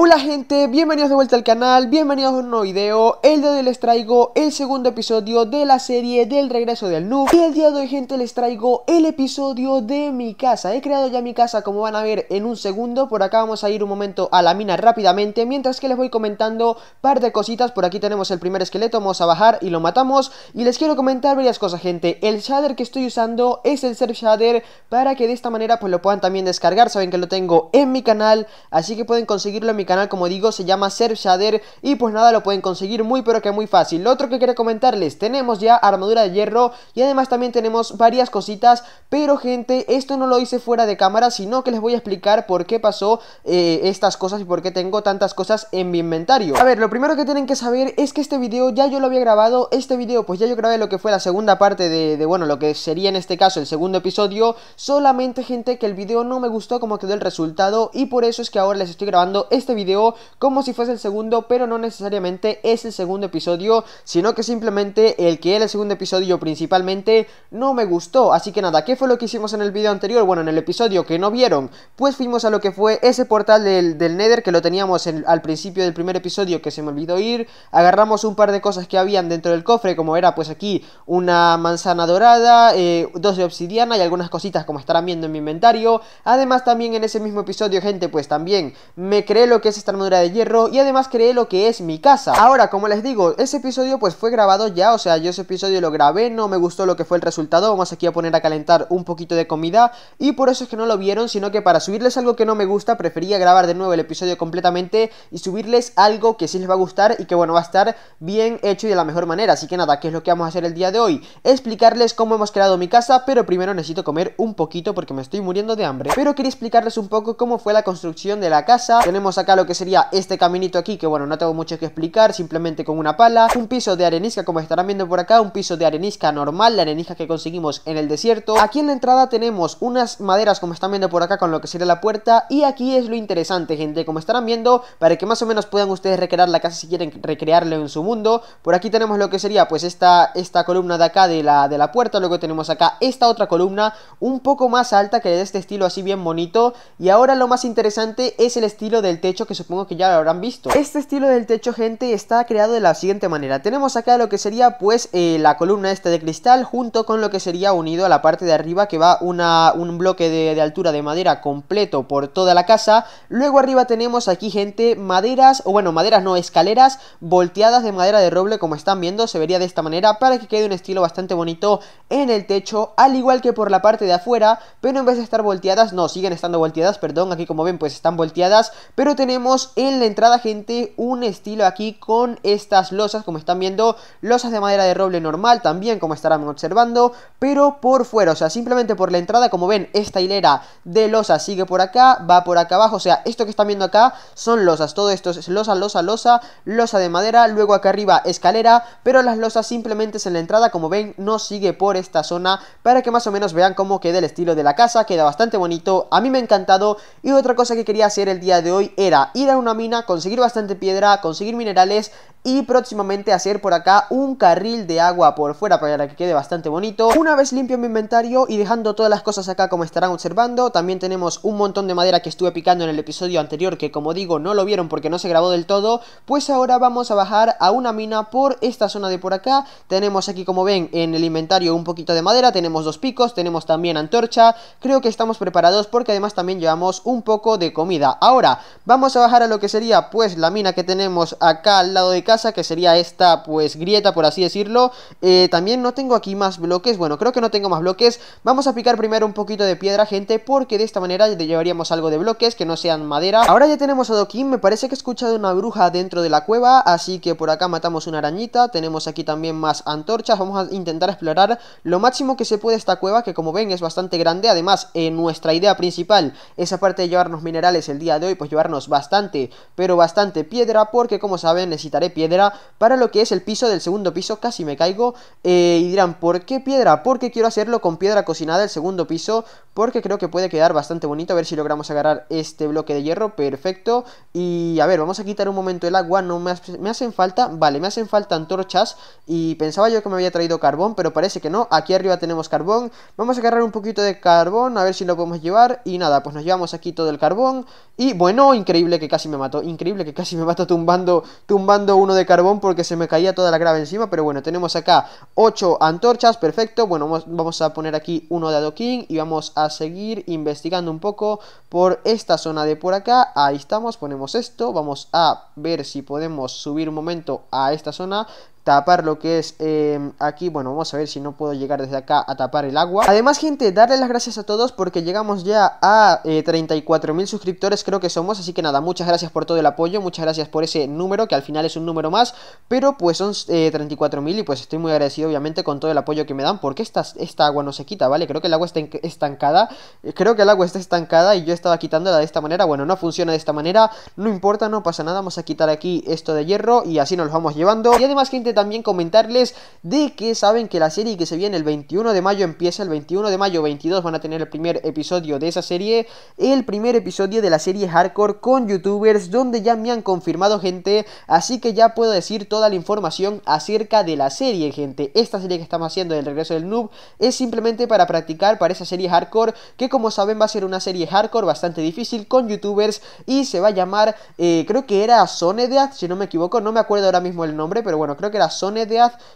Hola gente, bienvenidos de vuelta al canal, bienvenidos a un nuevo video El día de hoy les traigo el segundo episodio de la serie del regreso del noob Y el día de hoy gente les traigo el episodio de mi casa He creado ya mi casa como van a ver en un segundo Por acá vamos a ir un momento a la mina rápidamente Mientras que les voy comentando par de cositas Por aquí tenemos el primer esqueleto, vamos a bajar y lo matamos Y les quiero comentar varias cosas gente El shader que estoy usando es el Surf Shader Para que de esta manera pues lo puedan también descargar Saben que lo tengo en mi canal Así que pueden conseguirlo en mi canal, como digo, se llama Shader y pues nada, lo pueden conseguir muy pero que muy fácil. Lo otro que quería comentarles, tenemos ya armadura de hierro y además también tenemos varias cositas, pero gente, esto no lo hice fuera de cámara, sino que les voy a explicar por qué pasó eh, estas cosas y por qué tengo tantas cosas en mi inventario. A ver, lo primero que tienen que saber es que este vídeo ya yo lo había grabado, este vídeo pues ya yo grabé lo que fue la segunda parte de, bueno, lo que sería en este caso el segundo episodio, solamente gente que el video no me gustó como quedó el resultado y por eso es que ahora les estoy grabando este video como si fuese el segundo, pero no necesariamente es el segundo episodio, sino que simplemente el que era el segundo episodio principalmente no me gustó. Así que nada, ¿qué fue lo que hicimos en el video anterior? Bueno, en el episodio que no vieron, pues fuimos a lo que fue ese portal del, del Nether que lo teníamos al principio del primer episodio que se me olvidó ir, agarramos un par de cosas que habían dentro del cofre, como era pues aquí una manzana dorada, eh, dos de obsidiana y algunas cositas como estarán viendo en mi inventario. Además también en ese mismo episodio, gente, pues también me creé lo que es esta armadura de hierro y además creé lo que es mi casa. Ahora, como les digo, ese episodio pues fue grabado ya, o sea, yo ese episodio lo grabé, no me gustó lo que fue el resultado, vamos aquí a poner a calentar un poquito de comida y por eso es que no lo vieron, sino que para subirles algo que no me gusta prefería grabar de nuevo el episodio completamente y subirles algo que sí les va a gustar y que bueno, va a estar bien hecho y de la mejor manera. Así que nada, ¿qué es lo que vamos a hacer el día de hoy? Explicarles cómo hemos creado mi casa, pero primero necesito comer un poquito porque me estoy muriendo de hambre. Pero quería explicarles un poco cómo fue la construcción de la casa. Tenemos acá lo que sería este caminito aquí, que bueno, no tengo mucho que explicar, simplemente con una pala. Un piso de arenisca, como estarán viendo por acá, un piso de arenisca normal, la arenisca que conseguimos en el desierto. Aquí en la entrada tenemos unas maderas, como están viendo por acá, con lo que sería la puerta. Y aquí es lo interesante, gente, como estarán viendo, para que más o menos puedan ustedes recrear la casa si quieren recrearlo en su mundo. Por aquí tenemos lo que sería, pues, esta, esta columna de acá de la, de la puerta. Luego tenemos acá esta otra columna, un poco más alta, que de este estilo así bien bonito. Y ahora lo más interesante es el estilo del techo que supongo que ya lo habrán visto. Este estilo del techo, gente, está creado de la siguiente manera. Tenemos acá lo que sería, pues, eh, la columna esta de cristal junto con lo que sería unido a la parte de arriba que va una, un bloque de, de altura de madera completo por toda la casa. Luego arriba tenemos aquí, gente, maderas, o bueno, maderas no, escaleras volteadas de madera de roble, como están viendo, se vería de esta manera para que quede un estilo bastante bonito en el techo, al igual que por la parte de afuera, pero en vez de estar volteadas, no, siguen estando volteadas, perdón, aquí como ven, pues están volteadas, pero tenemos en la entrada, gente, un estilo aquí con estas losas, como están viendo, losas de madera de roble normal también, como estarán observando, pero por fuera, o sea, simplemente por la entrada, como ven, esta hilera de losas sigue por acá, va por acá abajo, o sea, esto que están viendo acá son losas, todo esto es losa, losa, losa, losa de madera, luego acá arriba escalera, pero las losas simplemente es en la entrada, como ven, no sigue por esta zona, para que más o menos vean cómo queda el estilo de la casa, queda bastante bonito, a mí me ha encantado, y otra cosa que quería hacer el día de hoy era ir a una mina, conseguir bastante piedra, conseguir minerales y próximamente hacer por acá un carril de agua por fuera para que quede bastante bonito. Una vez limpio mi inventario y dejando todas las cosas acá como estarán observando, también tenemos un montón de madera que estuve picando en el episodio anterior que como digo no lo vieron porque no se grabó del todo, pues ahora vamos a bajar a una mina por esta zona de por acá. Tenemos aquí como ven en el inventario un poquito de madera, tenemos dos picos, tenemos también antorcha, creo que estamos preparados porque además también llevamos un poco de comida. Ahora, vamos a bajar a lo que sería pues la mina que tenemos acá al lado de casa, que sería esta, pues, grieta, por así decirlo. Eh, también no tengo aquí más bloques, bueno, creo que no tengo más bloques. Vamos a picar primero un poquito de piedra, gente, porque de esta manera llevaríamos algo de bloques que no sean madera. Ahora ya tenemos a Doquín me parece que he escuchado una bruja dentro de la cueva, así que por acá matamos una arañita. Tenemos aquí también más antorchas, vamos a intentar explorar lo máximo que se puede esta cueva, que como ven es bastante grande. Además, eh, nuestra idea principal es aparte de llevarnos minerales el día de hoy, pues llevarnos bastante, pero bastante piedra, porque como saben necesitaré piedra para lo que es el piso del segundo piso, casi me caigo. Eh, y dirán, ¿por qué piedra? Porque quiero hacerlo con piedra cocinada el segundo piso, porque creo que puede quedar bastante bonito. A ver si logramos agarrar este bloque de hierro, perfecto. Y a ver, vamos a quitar un momento el agua, no me, hacen falta, vale, me hacen falta antorchas y pensaba yo que me había traído carbón, pero parece que no. Aquí arriba tenemos carbón, vamos a agarrar un poquito de carbón, a ver si lo podemos llevar. Y nada, pues nos llevamos aquí todo el carbón. Y bueno, increíble que casi me mato, increíble que casi me mato tumbando, tumbando un de carbón porque se me caía toda la grava encima, pero bueno, tenemos acá 8 antorchas, perfecto, bueno, vamos a poner aquí uno de adoquín y vamos a seguir investigando un poco por esta zona de por acá, ahí estamos, ponemos esto, vamos a ver si podemos subir un momento a esta zona, tapar lo que es eh, aquí, bueno, vamos a ver si no puedo llegar desde acá a tapar el agua. Además, gente, darle las gracias a todos porque llegamos ya a 34.000 eh, suscriptores, creo que somos, así que nada, muchas gracias por todo el apoyo, muchas gracias por ese número, que al final es un número más, pero pues son 34.000 eh, y pues estoy muy agradecido obviamente con todo el apoyo que me dan porque esta, esta agua no se quita, ¿vale? Creo que el agua está estancada, creo que el agua está estancada y yo estaba quitándola de esta manera, bueno, no funciona de esta manera, no importa, no pasa nada, vamos a quitar aquí esto de hierro y así nos lo vamos llevando. Y además, gente, también comentarles de que saben que la serie que se viene el 21 de mayo empieza el 21 de mayo 22 van a tener el primer episodio de esa serie, el primer episodio de la serie Hardcore con youtubers donde ya me han confirmado gente, así que ya puedo decir toda la información acerca de la serie, gente. Esta serie que estamos haciendo del regreso del noob es simplemente para practicar para esa serie Hardcore que como saben va a ser una serie Hardcore bastante difícil con youtubers y se va a llamar eh, creo que era Sonedad, si no me equivoco, no me acuerdo ahora mismo el nombre, pero bueno, creo que a de Zone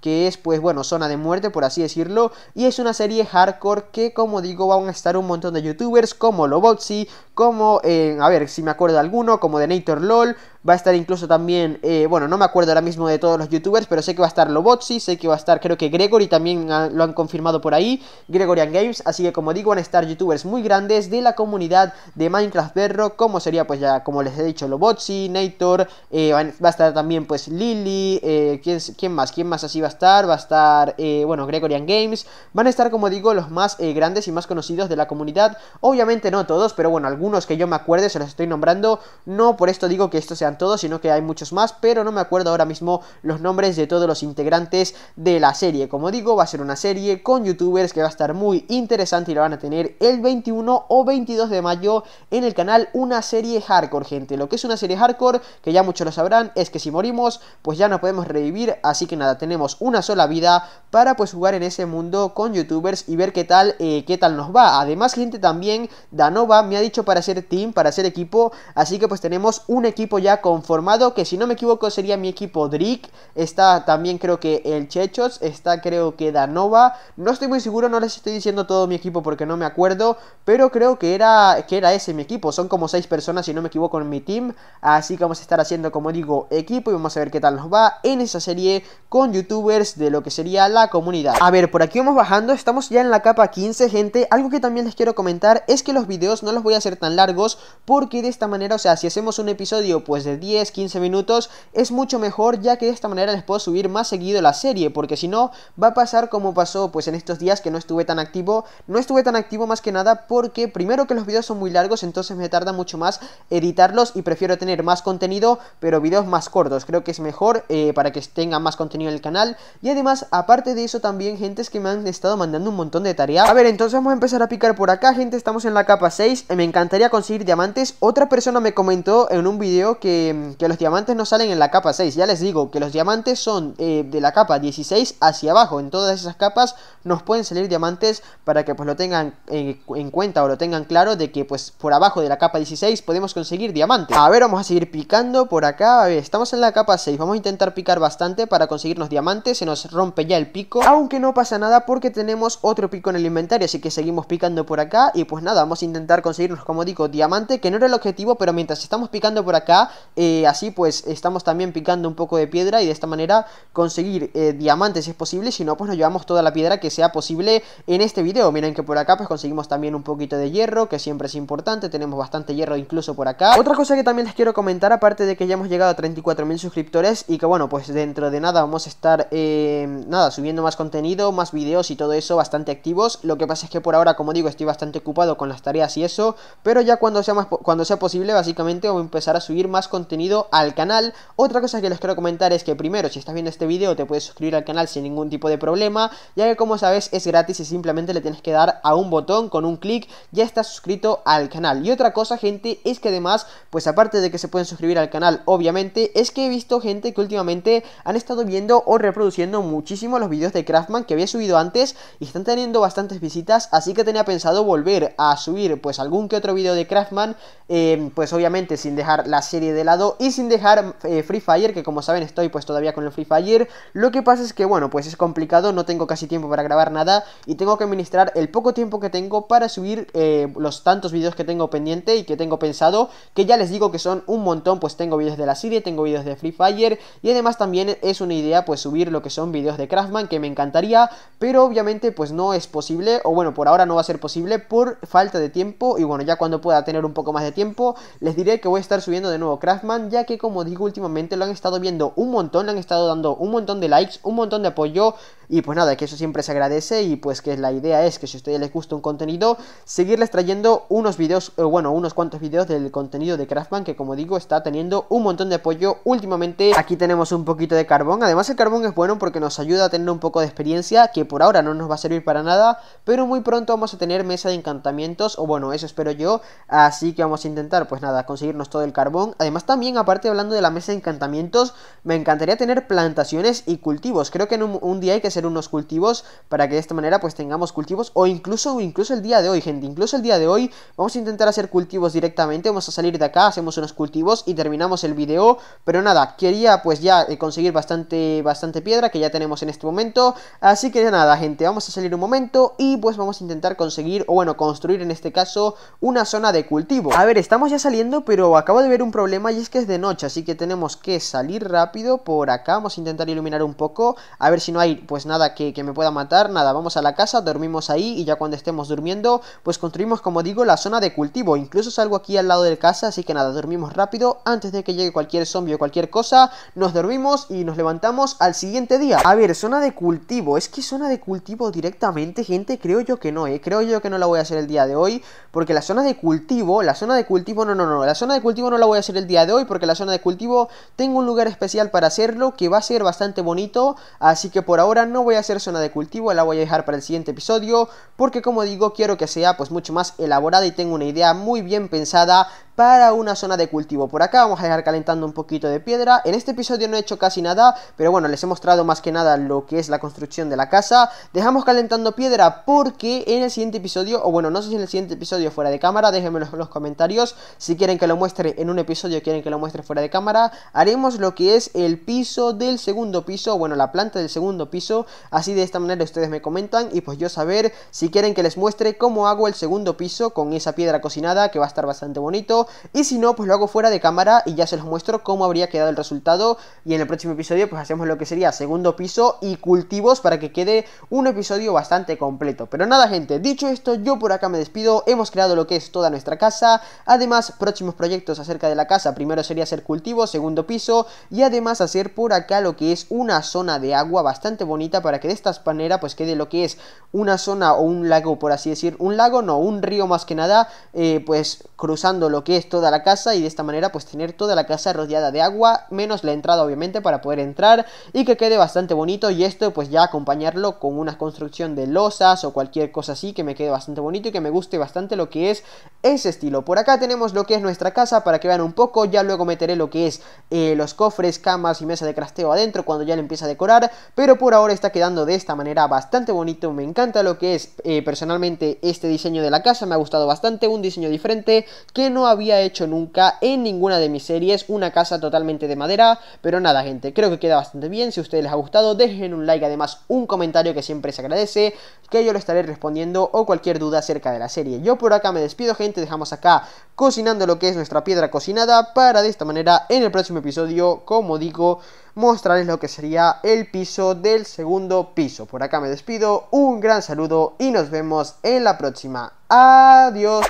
que es pues bueno, zona de muerte por así decirlo, y es una serie hardcore que como digo van a estar un montón de youtubers como Loboxy, como, eh, a ver si me acuerdo alguno, como The Nator LOL, Va a estar incluso también, eh, bueno, no me acuerdo ahora mismo de todos los youtubers, pero sé que va a estar Lobotsi, sé que va a estar, creo que Gregory también lo han confirmado por ahí, Gregorian Games. Así que, como digo, van a estar youtubers muy grandes de la comunidad de Minecraft Berro, como sería, pues ya, como les he dicho, Lobotsi, Nator, eh, va a estar también, pues, Lily, eh, ¿quién, ¿quién, más? ¿Quién más así va a estar? Va a estar, bueno, Gregorian Games. Van a estar, como digo, los más grandes y más conocidos de la comunidad. Obviamente no todos, pero bueno, algunos que yo me acuerde se los estoy nombrando. No por esto digo que estos sean todo, sino que hay muchos más, pero no me acuerdo ahora mismo los nombres de todos los integrantes de la serie. Como digo, va a ser una serie con youtubers que va a estar muy interesante y lo van a tener el 21 o 22 de mayo en el canal Una Serie Hardcore, gente. Lo que es una serie hardcore, que ya muchos lo sabrán, es que si morimos, pues ya no podemos revivir, así que nada, tenemos una sola vida para pues jugar en ese mundo con youtubers y ver qué tal, eh, qué tal nos va. Además, gente, también Danova me ha dicho para ser team, para ser equipo, así que pues tenemos un equipo ya conformado, que si no me equivoco sería mi equipo Drik, está también creo que el Chechos, está creo que Danova, no estoy muy seguro, no les estoy diciendo todo mi equipo porque no me acuerdo, pero creo que era, que era ese mi equipo, son como 6 personas si no me equivoco en mi team, así que vamos a estar haciendo como digo equipo y vamos a ver qué tal nos va en esa serie con youtubers de lo que sería la comunidad. A ver, por aquí vamos bajando, estamos ya en la capa 15 gente, algo que también les quiero comentar es que los videos no los voy a hacer tan largos porque de esta manera, o sea, si hacemos un episodio pues de 10, 15 minutos, es mucho mejor ya que de esta manera les puedo subir más seguido la serie, porque si no va a pasar como pasó pues en estos días que no estuve tan activo, no estuve tan activo más que nada porque primero que los videos son muy largos, entonces me tarda mucho más editarlos y prefiero tener más contenido, pero videos más cortos, creo que es mejor eh, para que tengan más contenido en el canal y además aparte de eso también gentes que me han estado mandando un montón de tareas. A ver, entonces vamos a empezar a picar por acá, gente, estamos en la capa 6, eh, me encantaría conseguir diamantes. Otra persona me comentó en un video que Em, que los diamantes no salen en la capa 6. Ya les digo que los diamantes son eh, de la capa 16 hacia abajo. En todas esas capas nos pueden salir diamantes para que pues lo tengan en cuenta o lo tengan claro de que pues por abajo de la capa 16 podemos conseguir diamantes. A ver, vamos a seguir picando por acá. A ver, estamos en la capa 6. Vamos a intentar picar bastante para conseguirnos diamantes. Se nos rompe ya el pico. Aunque no pasa nada porque tenemos otro pico en el inventario. Así que seguimos picando por acá. Y pues nada, vamos a intentar conseguirnos, como digo, diamante. Que no era el objetivo, pero mientras estamos picando por acá eh, así pues estamos también picando un poco de piedra y de esta manera conseguir eh, diamantes si es posible, si no pues nos llevamos toda la piedra que sea posible en este video. Miren que por acá pues conseguimos también un poquito de hierro, que siempre es importante, tenemos bastante hierro incluso por acá. Otra cosa que también les quiero comentar, aparte de que ya hemos llegado a 34.000 suscriptores y que bueno, pues dentro de nada vamos a estar eh, nada, subiendo más contenido, más videos y todo eso bastante activos. Lo que pasa es que por ahora, como digo, estoy bastante ocupado con las tareas y eso, pero ya cuando sea, más, cuando sea posible básicamente voy a empezar a subir más contenido contenido al canal. Otra cosa que les quiero comentar es que primero, si estás viendo este vídeo te puedes suscribir al canal sin ningún tipo de problema, ya que como sabes es gratis y simplemente le tienes que dar a un botón con un clic, ya estás suscrito al canal. Y otra cosa, gente, es que además, pues aparte de que se pueden suscribir al canal, obviamente, es que he visto gente que últimamente han estado viendo o reproduciendo muchísimo los vídeos de Craftman que había subido antes y están teniendo bastantes visitas, así que tenía pensado volver a subir pues algún que otro vídeo de Craftman, eh, pues obviamente sin dejar la serie de la y sin dejar eh, Free Fire, que como saben estoy pues todavía con el Free Fire. Lo que pasa es que bueno, pues es complicado, no tengo casi tiempo para grabar nada y tengo que administrar el poco tiempo que tengo para subir eh, los tantos vídeos que tengo pendiente y que tengo pensado, que ya les digo que son un montón, pues tengo vídeos de la serie, tengo vídeos de Free Fire y además también es una idea pues subir lo que son vídeos de Craftman que me encantaría, pero obviamente pues no es posible o bueno, por ahora no va a ser posible por falta de tiempo y bueno, ya cuando pueda tener un poco más de tiempo les diré que voy a estar subiendo de nuevo Craftman ya que como digo últimamente lo han estado viendo un montón, le han estado dando un montón de likes, un montón de apoyo, y pues nada, que eso siempre se agradece y pues que la idea es que si a ustedes les gusta un contenido, seguirles trayendo unos videos, eh, bueno, unos cuantos videos del contenido de Craftman que como digo está teniendo un montón de apoyo últimamente. Aquí tenemos un poquito de carbón, además el carbón es bueno porque nos ayuda a tener un poco de experiencia que por ahora no nos va a servir para nada, pero muy pronto vamos a tener mesa de encantamientos, o bueno, eso espero yo, así que vamos a intentar pues nada, conseguirnos todo el carbón. Además también aparte hablando de la mesa de encantamientos, me encantaría tener plantaciones y cultivos, creo que en un día hay que Hacer unos cultivos para que de esta manera pues tengamos cultivos o incluso, incluso el día de hoy, gente, incluso el día de hoy vamos a intentar hacer cultivos directamente, vamos a salir de acá, hacemos unos cultivos y terminamos el video, pero nada, quería pues ya eh, conseguir bastante, bastante piedra que ya tenemos en este momento, así que nada, gente, vamos a salir un momento y pues vamos a intentar conseguir, o bueno, construir en este caso una zona de cultivo. A ver, estamos ya saliendo, pero acabo de ver un problema y es que es de noche, así que tenemos que salir rápido por acá, vamos a intentar iluminar un poco, a ver si no hay pues pues nada que, me pueda matar, nada, vamos a la casa, dormimos ahí y ya cuando estemos durmiendo, pues construimos, como digo, la zona de cultivo. Incluso salgo aquí al lado de casa, así que nada, dormimos rápido antes de que llegue cualquier zombie o cualquier cosa, nos dormimos y nos levantamos al siguiente día. A ver, zona de cultivo, es que zona de cultivo directamente, gente, creo yo que no, eh, creo yo que no la voy a hacer el día de hoy, porque la zona de cultivo, la zona de cultivo, no, no, no, la zona de cultivo no la voy a hacer el día de hoy, porque la zona de cultivo tengo un lugar especial para hacerlo que va a ser bastante bonito, así que por ahora no no voy a hacer zona de cultivo, la voy a dejar para el siguiente episodio, porque como digo, quiero que sea pues mucho más elaborada y tengo una idea muy bien pensada para una zona de cultivo. Por acá vamos a dejar calentando un poquito de piedra. En este episodio no he hecho casi nada, pero bueno, les he mostrado más que nada lo que es la construcción de la casa. Dejamos calentando piedra porque en el siguiente episodio, o bueno, no sé si en el siguiente episodio fuera de cámara, déjenmelo en los comentarios. Si quieren que lo muestre en un episodio, quieren que lo muestre fuera de cámara, haremos lo que es el piso del segundo piso, bueno, la planta del segundo piso. Así de esta manera ustedes me comentan y pues yo saber si quieren que les muestre cómo hago el segundo piso con esa piedra cocinada que va a estar bastante bonito y si no, pues lo hago fuera de cámara y ya se los muestro cómo habría quedado el resultado. Y en el próximo episodio, pues hacemos lo que sería segundo piso y cultivos para que quede un episodio bastante completo. Pero nada, gente, dicho esto, yo por acá me despido. Hemos creado lo que es toda nuestra casa. Además, próximos proyectos acerca de la casa. Primero sería hacer cultivos, segundo piso. Y además hacer por acá lo que es una zona de agua bastante bonita para que de esta manera pues quede lo que es una zona o un lago, por así decir. Un lago, no, un río más que nada. Eh, pues cruzando lo que es toda la casa y de esta manera pues tener toda la casa rodeada de agua, menos la entrada obviamente para poder entrar y que quede bastante bonito y esto pues ya acompañarlo con una construcción de losas o cualquier cosa así que me quede bastante bonito y que me guste bastante lo que es ese estilo. Por acá tenemos lo que es nuestra casa para que vean un poco, ya luego meteré lo que es eh, los cofres, camas y mesa de crasteo adentro cuando ya le empiece a decorar, pero por ahora está quedando de esta manera bastante bonito, me encanta lo que es eh, personalmente este diseño de la casa, me ha gustado bastante, un diseño diferente que no había hecho nunca en ninguna de mis series, una casa totalmente de madera, pero nada gente, creo que queda bastante bien, si a ustedes les ha gustado dejen un like, además un comentario que siempre se agradece, que yo lo estaré respondiendo o cualquier duda acerca de la serie. Yo por acá me despido gente, dejamos acá cocinando lo que es nuestra piedra cocinada para de esta manera en el próximo episodio, como digo, mostrarles lo que sería el piso del segundo piso. Por acá me despido, un gran saludo y nos vemos en la próxima. Adiós.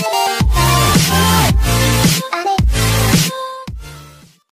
Thank you.